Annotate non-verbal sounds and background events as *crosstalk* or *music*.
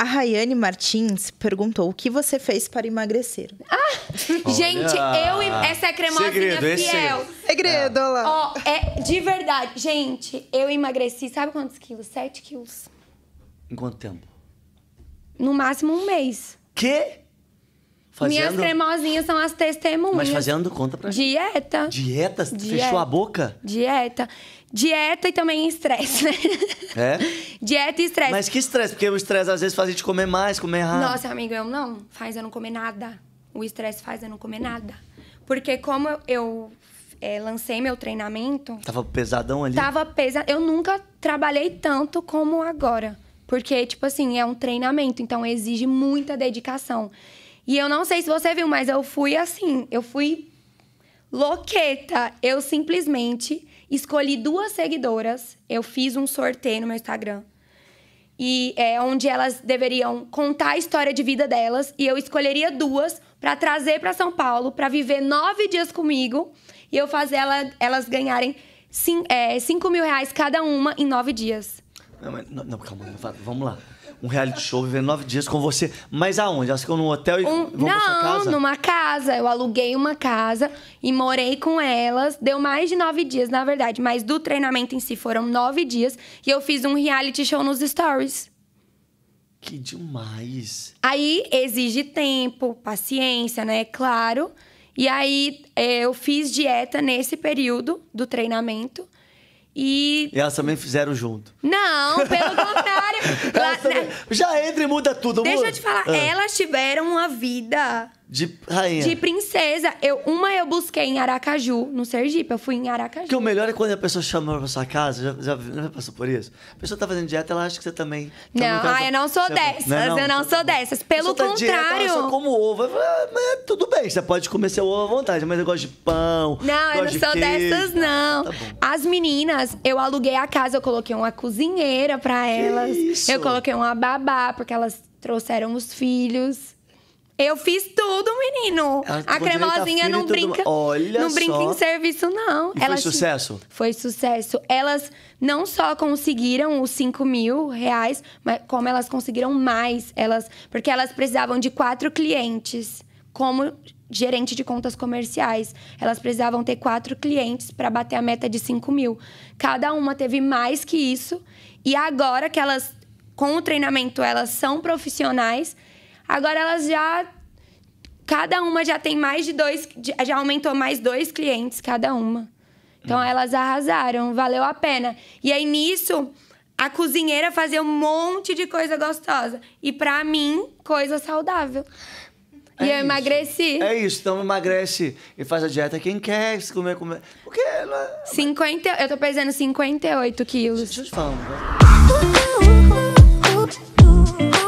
A Rayane Martins perguntou o que você fez para emagrecer. Ah, gente, eu e essa é a cremosinha segredo, fiel. Esse... Segredo, olha lá. Ó, é de verdade. Gente, eu emagreci, sabe quantos quilos? Sete quilos. Em quanto tempo? No máximo um mês. Quê? Fazendo... Minhas cremosinhas são as testemunhas. Mas fazendo conta pra Dieta. Dieta? Dieta. Fechou a boca? Dieta. Dieta e também estresse, né? É? *laughs* Dieta e estresse. Mas que estresse? Porque o estresse às vezes faz a gente comer mais, comer errado. Nossa, amigo, eu não. Faz eu não comer nada. O estresse faz eu não comer nada. Porque como eu, é, lancei meu treinamento... Tava pesadão ali? Tava pesadão. Eu nunca trabalhei tanto como agora. Porque, tipo assim, é um treinamento. Então, exige muita dedicação. E eu não sei se você viu, mas eu fui assim, eu fui louqueta. Eu simplesmente escolhi duas seguidoras, eu fiz um sorteio no meu Instagram. E é onde elas deveriam contar a história de vida delas. E eu escolheria duas para trazer para São Paulo, para viver nove dias comigo e eu fazer ela, elas ganharem é, cinco é, mil reais cada uma em nove dias. Não, mas, não, não, calma, vamos lá. Um reality show, viver nove dias com você. Mas aonde? Elas ficam num hotel e um, vão não, pra sua casa? numa casa. Eu aluguei uma casa e morei com elas. Deu mais de nove dias, na verdade. Mas do treinamento em si foram nove dias. E eu fiz um reality show nos stories. Que demais! Aí exige tempo, paciência, né? Claro. E aí eh, eu fiz dieta nesse período do treinamento. E... e elas também fizeram junto. Não, pelo contrário. *laughs* lá, também... Né? Já entra e muda tudo. Deixa muda. eu te falar, ah. elas tiveram uma vida... De rainha. De princesa. Eu, uma eu busquei em Aracaju, no Sergipe. Eu fui em Aracaju. Porque o melhor é quando a pessoa chama pra sua casa, já, já, já passou por isso? A pessoa tá fazendo dieta, ela acha que você também. Tá não, ah, eu não sou é dessas. Não, é, não, eu não sou dessas. Pelo contrário. Tá dieta, eu sou como ovo. Ah, mas tudo bem, você pode comer seu ovo à vontade, mas eu gosto de pão. Não, eu não de sou queijo. dessas, tá não. Tá As meninas, eu aluguei a casa, eu coloquei uma cozinheira para elas. Isso? Eu coloquei uma babá, porque elas trouxeram os filhos. Eu fiz tudo, menino. Ela ah, a cremosinha não brinca. Olha não só. brinca em serviço, não. E foi sucesso? Foi sucesso. Elas não só conseguiram os 5 mil reais, mas como elas conseguiram mais. Elas, porque elas precisavam de quatro clientes como gerente de contas comerciais. Elas precisavam ter quatro clientes para bater a meta de 5 mil. Cada uma teve mais que isso. E agora que elas, com o treinamento, elas são profissionais, agora elas já. Cada uma já tem mais de dois. Já aumentou mais dois clientes, cada uma. Então hum. elas arrasaram, valeu a pena. E aí nisso a cozinheira fazia um monte de coisa gostosa. E para mim, coisa saudável. É e eu emagreci. É isso, então emagrece e faz a dieta quem quer, se comer, comer. Porque. É- Ela... 50, eu tô pesando 58 quilos. Deixa eu te falar, né?